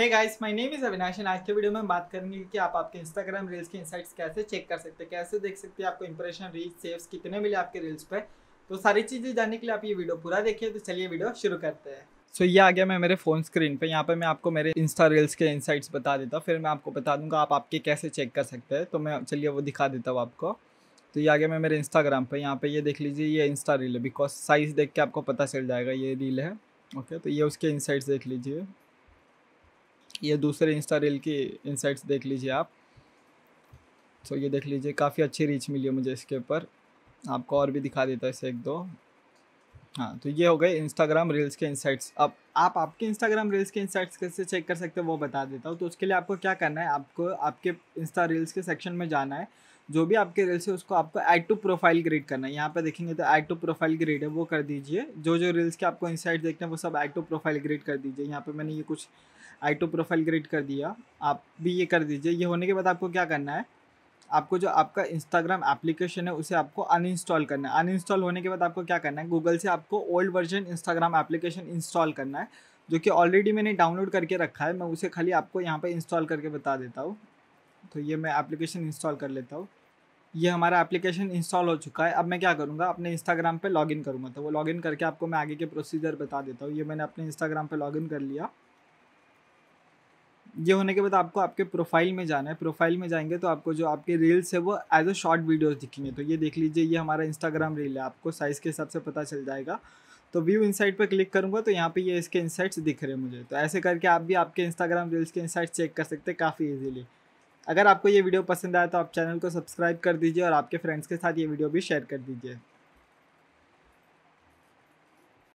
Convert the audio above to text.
hey guys my name is Avinash and आज के video में बात करेंगे कि आप आपके इंस्टाग्राम रील्स के इनसाइट्स कैसे चेक कर सकते हैं कैसे देख सकते हैं आपको इंप्रेशन रीच सेव्स कितने मिले आपके रील्स पे तो सारी चीज़ें जानने के लिए आप ये वीडियो पूरा देखिए तो चलिए वीडियो शुरू करते हैं सो so, ये आ गया मैं मेरे फ़ोन स्क्रीन पर यहाँ पर मैं आपको मेरे इंस्टा रील्स के इनसाइट्स बता देता हूँ फिर मैं आपको बता दूंगा आप आपके कैसे चेक कर सकते हैं तो मैं चलिए वो दिखा देता हूँ आपको तो ये आ गया मैं मेरे इंस्टाग्राम पर यहाँ पर ये देख लीजिए ये इंस्टा रील है बिकॉज साइज़ देख के आपको पता चल जाएगा ये रील है ओके तो ये उसके इंसाइट्स देख लीजिए या दूसरे इंस्टा रील की इंसाइट्स देख लीजिए आप तो ये देख लीजिए काफ़ी अच्छी रीच मिली है मुझे इसके ऊपर आपको और भी दिखा देता है इसे एक दो हाँ तो ये हो गए इंस्टाग्राम रील्स के इंसाइट्स अब आप आपके इंस्टाग्राम रील्स के इंसाइट्स कैसे चेक कर सकते हो वो बता देता हूँ तो उसके लिए आपको क्या करना है आपको आपके इंस्टा रील्स के सेक्शन में जाना है जो भी आपके रील्स है उसको आपको ऐड टू प्रोफाइल ग्रेड करना है यहाँ पे देखेंगे तो ऐड टू प्रोफाइल ग्रेड है वो कर दीजिए जो जो रील्स के आपको इनसाइट देखते हैं वो सब ऐड टू प्रोफाइल ग्रेड कर दीजिए यहाँ पे मैंने ये कुछ ऐड टू प्रोफाइल ग्रेड कर दिया आप भी ये कर दीजिए ये होने के बाद आपको क्या करना है आपको जो आपका इंस्टाग्राम एप्लीकेशन है उसे आपको अनइंस्टॉल करना है अनइंस्टॉल होने के बाद आपको क्या करना है गूगल से आपको old version Instagram application install करना है जो कि ऑलरेडी मैंने डाउनलोड करके रखा है मैं उसे खाली आपको यहाँ पे इंस्टॉल करके बता देता हूँ तो ये मैं एप्लीकेशन इंस्टॉल कर लेता हूँ ये हमारा एप्लीकेशन इंस्टॉल हो चुका है अब मैं क्या करूँगा अपने इंस्टाग्राम पे लॉगिन करूँगा तो वो लॉगिन करके आपको मैं आगे के प्रोसीजर बता देता हूँ ये मैंने अपने इंस्टाग्राम पे लॉगिन कर लिया ये होने के बाद आपको आपके प्रोफाइल में जाना है प्रोफाइल में जाएंगे तो आपको जो आपके रील्स है वो एज अ शॉर्ट वीडियोज़ दिखेंगे तो ये देख लीजिए ये हमारा इंस्टाग्राम रील है आपको साइज़ के हिसाब से पता चल जाएगा तो व्यू इनसाइट पर क्लिक करूँगा तो यहाँ पे ये इसके इनसाइट्स दिख रहे हैं मुझे तो ऐसे करके आप भी आपके इंस्टाग्राम रील्स के इनसाइट्स चेक कर सकते हैं काफ़ी ईजिली अगर आपको ये वीडियो पसंद आया तो आप चैनल को सब्सक्राइब कर दीजिए और आपके फ्रेंड्स के साथ ये वीडियो भी शेयर कर दीजिए